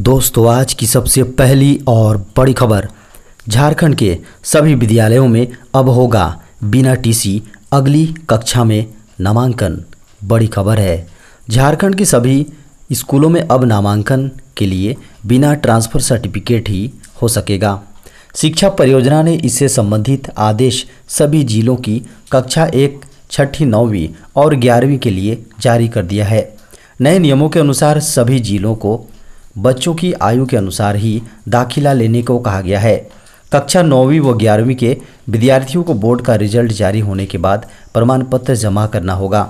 दोस्तों आज की सबसे पहली और बड़ी खबर झारखंड के सभी विद्यालयों में अब होगा बिना टीसी अगली कक्षा में नामांकन बड़ी खबर है झारखंड के सभी स्कूलों में अब नामांकन के लिए बिना ट्रांसफ़र सर्टिफिकेट ही हो सकेगा शिक्षा परियोजना ने इससे संबंधित आदेश सभी जिलों की कक्षा एक छठी नौवीं और ग्यारहवीं के लिए जारी कर दिया है नए नियमों के अनुसार सभी जिलों को बच्चों की आयु के अनुसार ही दाखिला लेने को कहा गया है कक्षा नौवीं व ग्यारहवीं के विद्यार्थियों को बोर्ड का रिजल्ट जारी होने के बाद प्रमाण पत्र जमा करना होगा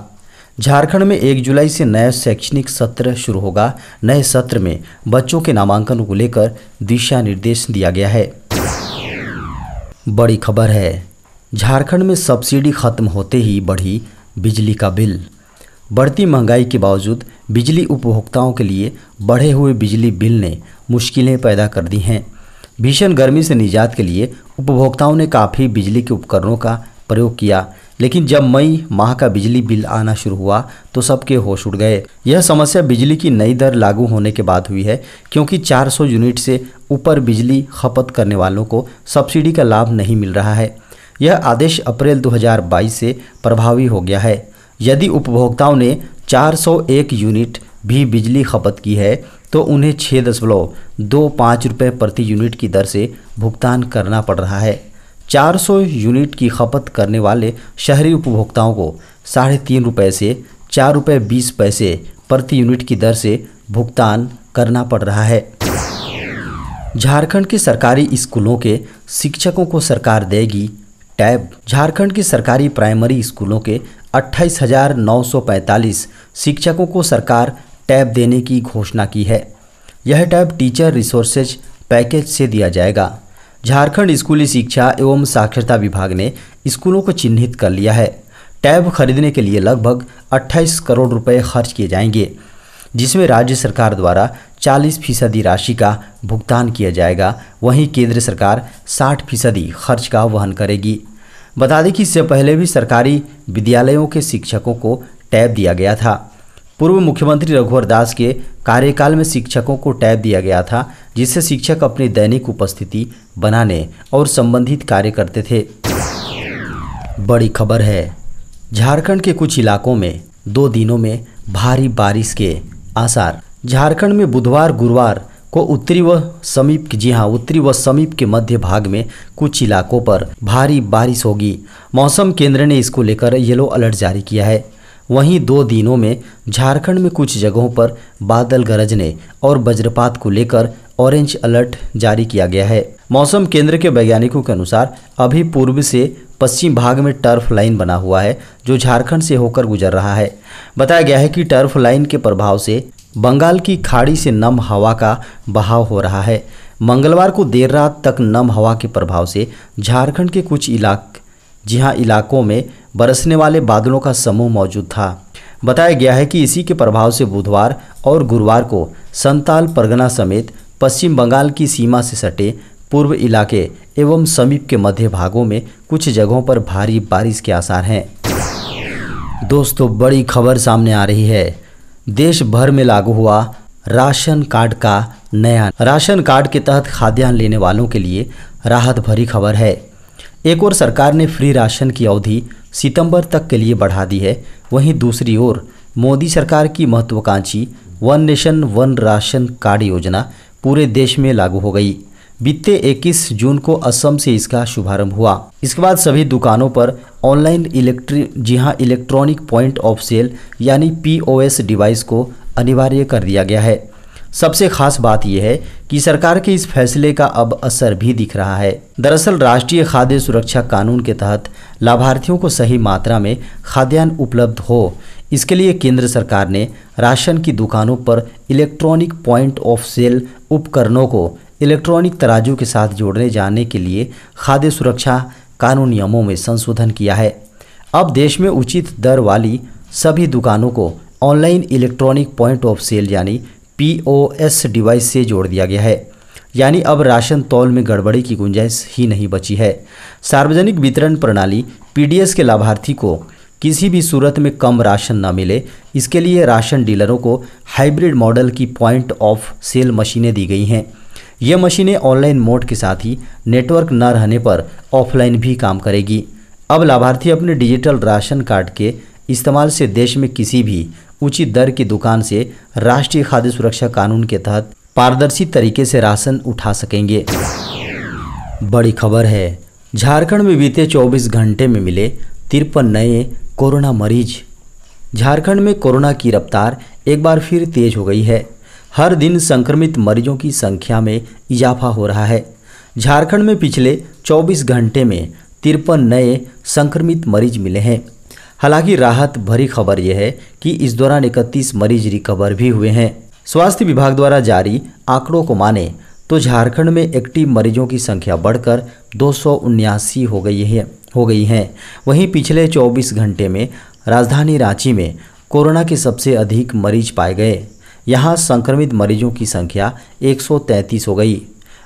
झारखंड में 1 जुलाई से नया शैक्षणिक सत्र शुरू होगा नए सत्र में बच्चों के नामांकन को लेकर दिशा निर्देश दिया गया है बड़ी खबर है झारखंड में सब्सिडी खत्म होते ही बढ़ी बिजली का बिल बढ़ती महंगाई के बावजूद बिजली उपभोक्ताओं के लिए बढ़े हुए बिजली बिल ने मुश्किलें पैदा कर दी हैं भीषण गर्मी से निजात के लिए उपभोक्ताओं ने काफ़ी बिजली के उपकरणों का प्रयोग किया लेकिन जब मई माह का बिजली बिल आना शुरू हुआ तो सबके होश उड़ गए यह समस्या बिजली की नई दर लागू होने के बाद हुई है क्योंकि 400 यूनिट से ऊपर बिजली खपत करने वालों को सब्सिडी का लाभ नहीं मिल रहा है यह आदेश अप्रैल 2022 से प्रभावी हो गया है यदि उपभोक्ताओं ने 401 यूनिट भी बिजली खपत की है तो उन्हें छः दशमलव दो पाँच रुपये प्रति यूनिट की दर से भुगतान करना पड़ रहा है 400 यूनिट की खपत करने वाले शहरी उपभोक्ताओं को साढ़े तीन रुपये से चार रुपये बीस पैसे प्रति यूनिट की दर से भुगतान करना पड़ रहा है झारखंड के सरकारी स्कूलों के शिक्षकों को सरकार देगी टैब झारखंड के सरकारी प्राइमरी स्कूलों के अट्ठाईस शिक्षकों को सरकार टैब देने की घोषणा की है यह टैब टीचर रिसोर्सेज पैकेज से दिया जाएगा झारखंड स्कूली शिक्षा एवं साक्षरता विभाग ने स्कूलों को चिन्हित कर लिया है टैब खरीदने के लिए लगभग 28 करोड़ रुपए खर्च किए जाएंगे जिसमें राज्य सरकार द्वारा 40 फीसदी राशि का भुगतान किया जाएगा वहीं केंद्र सरकार 60 फीसदी खर्च का वहन करेगी बता दें कि इससे पहले भी सरकारी विद्यालयों के शिक्षकों को टैब दिया गया था पूर्व मुख्यमंत्री रघुवर दास के कार्यकाल में शिक्षकों को टैब दिया गया था जिससे शिक्षक अपनी दैनिक उपस्थिति बनाने और संबंधित कार्य करते थे बड़ी खबर है झारखंड के कुछ इलाकों में दो दिनों में भारी बारिश के आसार झारखंड में बुधवार गुरुवार को उत्तरी व समीप जी हाँ उत्तरी व समीप के मध्य भाग में कुछ इलाकों पर भारी बारिश होगी मौसम केंद्र ने इसको लेकर येलो अलर्ट जारी किया है वहीं दो दिनों में झारखंड में कुछ जगहों पर बादल गरजने और वज्रपात को लेकर ऑरेंज अलर्ट जारी किया गया है मौसम केंद्र के वैज्ञानिकों के अनुसार अभी पूर्व से पश्चिम भाग में टर्फ लाइन बना हुआ है जो झारखंड से होकर गुजर रहा है बताया गया है कि टर्फ लाइन के प्रभाव से बंगाल की खाड़ी से नम हवा का बहाव हो रहा है मंगलवार को देर रात तक नम हवा के प्रभाव से झारखंड के कुछ इलाक जहाँ इलाकों में बरसने वाले बादलों का समूह मौजूद था बताया गया है कि इसी के प्रभाव से बुधवार और गुरुवार को संताल परगना समेत पश्चिम बंगाल की सीमा से सटे पूर्व इलाके एवं समीप के मध्य भागों में कुछ जगहों पर भारी बारिश के आसार हैं दोस्तों बड़ी खबर सामने आ रही है देश भर में लागू हुआ राशन कार्ड का नया राशन कार्ड के तहत खाद्यान्न लेने वालों के लिए राहत भरी खबर है एक और सरकार ने फ्री राशन की अवधि सितंबर तक के लिए बढ़ा दी है वहीं दूसरी ओर मोदी सरकार की महत्वाकांक्षी one nation one ration card योजना पूरे देश में लागू हो गई बीते 21 जून को असम से इसका शुभारंभ हुआ इसके बाद सभी दुकानों पर ऑनलाइन इलेक्ट्रिक जी हाँ इलेक्ट्रॉनिक पॉइंट ऑफ सेल यानी पीओएस डिवाइस को अनिवार्य कर दिया गया है सबसे खास बात यह है कि सरकार के इस फैसले का अब असर भी दिख रहा है दरअसल राष्ट्रीय खाद्य सुरक्षा कानून के तहत लाभार्थियों को सही मात्रा में खाद्यान्न उपलब्ध हो इसके लिए केंद्र सरकार ने राशन की दुकानों पर इलेक्ट्रॉनिक पॉइंट ऑफ सेल उपकरणों को इलेक्ट्रॉनिक तराजू के साथ जोड़ने जाने के लिए खाद्य सुरक्षा कानून नियमों में संशोधन किया है अब देश में उचित दर वाली सभी दुकानों को online electronic point of sale यानी पीओएस डिवाइस से जोड़ दिया गया है यानी अब राशन तौल में गड़बड़ी की गुंजाइश ही नहीं बची है सार्वजनिक वितरण प्रणाली पीडीएस के लाभार्थी को किसी भी सूरत में कम राशन न मिले इसके लिए राशन डीलरों को हाइब्रिड मॉडल की पॉइंट ऑफ सेल मशीनें दी गई हैं ये मशीनें ऑनलाइन मोड के साथ ही नेटवर्क न रहने पर ऑफलाइन भी काम करेगी अब लाभार्थी अपने डिजिटल राशन कार्ड के इस्तेमाल से देश में किसी भी उचित दर की दुकान से राष्ट्रीय खाद्य सुरक्षा कानून के तहत पारदर्शी तरीके से राशन उठा सकेंगे बड़ी खबर है झारखंड में बीते 24 घंटे में मिले तिरपन नए कोरोना मरीज झारखंड में कोरोना की रफ्तार एक बार फिर तेज हो गई है हर दिन संक्रमित मरीजों की संख्या में इजाफा हो रहा है झारखंड में पिछले 24 घंटे में तिरपन नए संक्रमित मरीज मिले हैं हालांकि राहत भरी खबर यह है कि इस दौरान इकतीस मरीज रिकवर भी हुए हैं स्वास्थ्य विभाग द्वारा जारी आंकड़ों को माने तो झारखंड में एक्टिव मरीजों की संख्या बढ़कर दो हो गई है हो गई हैं वहीं पिछले 24 घंटे में राजधानी रांची में कोरोना के सबसे अधिक मरीज पाए गए यहाँ संक्रमित मरीजों की संख्या 133 हो गई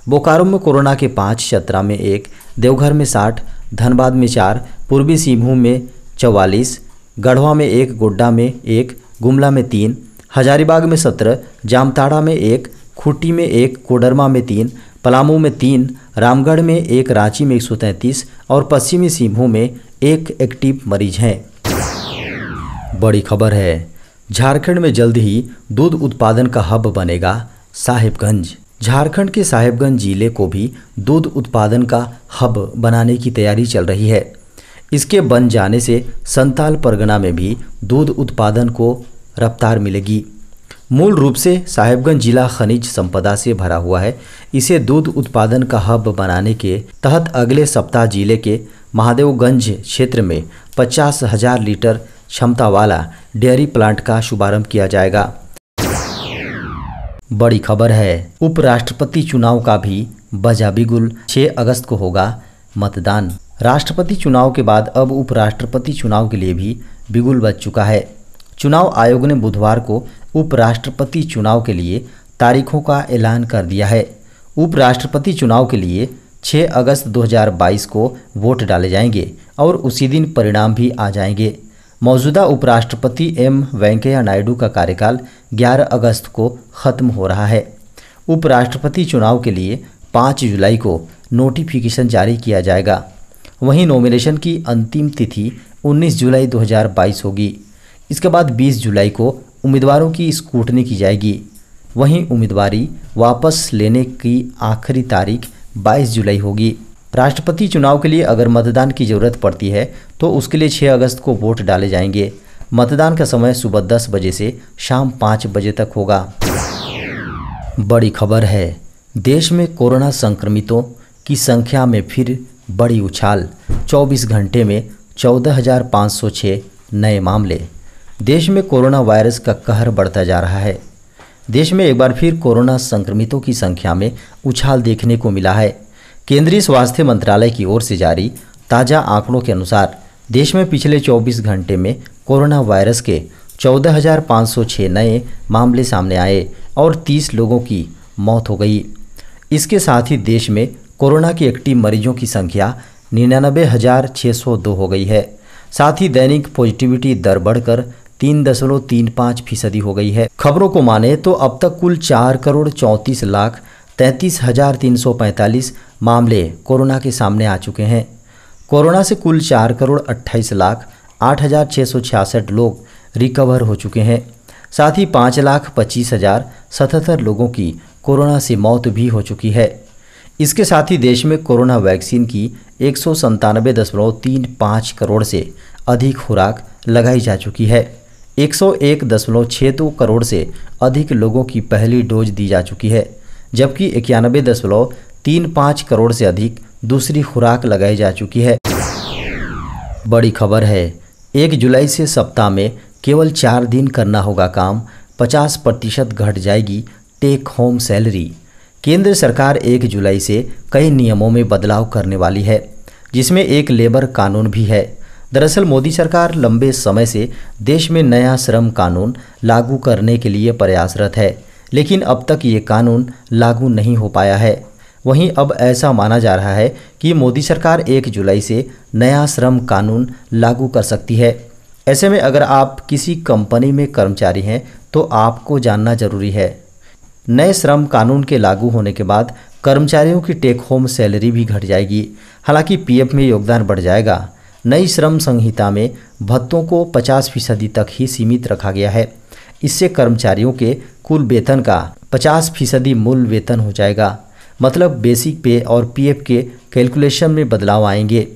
बोकारो में कोरोना के पाँच चतरा में एक देवघर में साठ धनबाद में चार पूर्वी सिंहभूम में चौवालीस गढ़वा में एक गोड्डा में एक गुमला में तीन हजारीबाग में सत्रह जामताड़ा में एक खूंटी में एक कोडरमा में तीन पलामू में तीन रामगढ़ में एक रांची में एक और पश्चिमी सिंहभूम में एक एक्टिव मरीज हैं बड़ी खबर है झारखंड में जल्द ही दूध उत्पादन का हब बनेगा साहिबगंज झारखंड के साहिबगंज जिले को भी दूध उत्पादन का हब बनाने की तैयारी चल रही है इसके बन जाने से संताल परगना में भी दूध उत्पादन को रफ्तार मिलेगी मूल रूप से साहिबगंज जिला खनिज संपदा से भरा हुआ है इसे दूध उत्पादन का हब बनाने के तहत अगले सप्ताह जिले के महादेवगंज क्षेत्र में पचास हजार लीटर क्षमता वाला डेयरी प्लांट का शुभारंभ किया जाएगा बड़ी खबर है उपराष्ट्रपति चुनाव का भी बजा बिगुल 6 अगस्त को होगा मतदान राष्ट्रपति चुनाव के बाद अब उपराष्ट्रपति चुनाव के लिए भी बिगुल बज चुका है चुनाव आयोग ने बुधवार को उपराष्ट्रपति चुनाव के लिए तारीखों का ऐलान कर दिया है उपराष्ट्रपति चुनाव के लिए 6 अगस्त 2022 को वोट डाले जाएंगे और उसी दिन परिणाम भी आ जाएंगे मौजूदा उपराष्ट्रपति एम वेंकैया नायडू का कार्यकाल 11 अगस्त को ख़त्म हो रहा है उपराष्ट्रपति चुनाव के लिए 5 जुलाई को नोटिफिकेशन जारी किया जाएगा वहीं नॉमिनेशन की अंतिम तिथि 19 जुलाई 2022 होगी इसके बाद 20 जुलाई को उम्मीदवारों की स्कूटनी की जाएगी वहीं उम्मीदवारी वापस लेने की आखिरी तारीख 22 जुलाई होगी राष्ट्रपति चुनाव के लिए अगर मतदान की ज़रूरत पड़ती है तो उसके लिए 6 अगस्त को वोट डाले जाएंगे मतदान का समय सुबह दस बजे से शाम पाँच बजे तक होगा बड़ी खबर है देश में कोरोना संक्रमितों की संख्या में फिर बड़ी उछाल 24 घंटे में 14,506 नए मामले देश में कोरोना वायरस का कहर बढ़ता जा रहा है देश में एक बार फिर कोरोना संक्रमितों की संख्या में उछाल देखने को मिला है केंद्रीय स्वास्थ्य मंत्रालय की ओर से जारी ताज़ा आंकड़ों के अनुसार देश में पिछले 24 घंटे में कोरोना वायरस के 14,506 नए मामले सामने आए और 30 लोगों की मौत हो गई इसके साथ ही देश में कोरोना के एक्टिव मरीजों की संख्या निन्यानबे हज़ार छः सौ दो हो गई है साथ ही दैनिक पॉजिटिविटी दर बढ़कर तीन दशमलव तीन पाँच फीसदी हो गई है खबरों को माने तो अब तक कुल चार करोड़ चौंतीस लाख तैंतीस हज़ार तीन सौ पैंतालीस मामले कोरोना के सामने आ चुके हैं कोरोना से कुल चार करोड़ अट्ठाईस लाख आठ हज़ार छः सौ छियासठ लोग रिकवर हो चुके हैं साथ ही पाँच लाख पच्चीस हज़ार सतहत्तर लोगों की कोरोना से मौत भी हो चुकी है इसके साथ ही देश में कोरोना वैक्सीन की एक सौ संतानबे दशमलव तीन पाँच करोड़ से अधिक खुराक लगाई जा चुकी है एक सौ एक दशमलव छः दो करोड़ से अधिक लोगों की पहली डोज दी जा चुकी है जबकि इक्यानबे दशमलव तीन पाँच करोड़ से अधिक दूसरी खुराक लगाई जा चुकी है बड़ी खबर है एक जुलाई से सप्ताह में केवल चार दिन करना होगा काम 50 प्रतिशत घट जाएगी टेक होम सैलरी केंद्र सरकार एक जुलाई से कई नियमों में बदलाव करने वाली है जिसमें एक लेबर कानून भी है दरअसल मोदी सरकार लंबे समय से देश में नया श्रम कानून लागू करने के लिए प्रयासरत है लेकिन अब तक ये कानून लागू नहीं हो पाया है वहीं अब ऐसा माना जा रहा है कि मोदी सरकार 1 जुलाई से नया श्रम कानून लागू कर सकती है ऐसे में अगर आप किसी कंपनी में कर्मचारी हैं तो आपको जानना जरूरी है नए श्रम कानून के लागू होने के बाद कर्मचारियों की टेक होम सैलरी भी घट जाएगी हालांकि पीएफ में योगदान बढ़ जाएगा नई श्रम संहिता में भत्तों को 50 फीसदी तक ही सीमित रखा गया है इससे कर्मचारियों के कुल वेतन का 50 फीसदी मूल वेतन हो जाएगा मतलब बेसिक पे और पीएफ के कैलकुलेशन में बदलाव आएंगे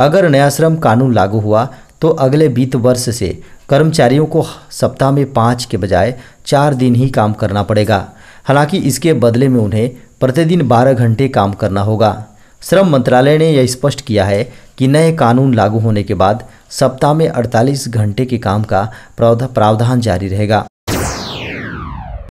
अगर नया श्रम कानून लागू हुआ तो अगले वित्त वर्ष से कर्मचारियों को सप्ताह में पाँच के बजाय चार दिन ही काम करना पड़ेगा हालांकि इसके बदले में उन्हें प्रतिदिन बारह घंटे काम करना होगा श्रम मंत्रालय ने यह स्पष्ट किया है कि नए कानून लागू होने के बाद सप्ताह में 48 घंटे के काम का प्रावधान जारी रहेगा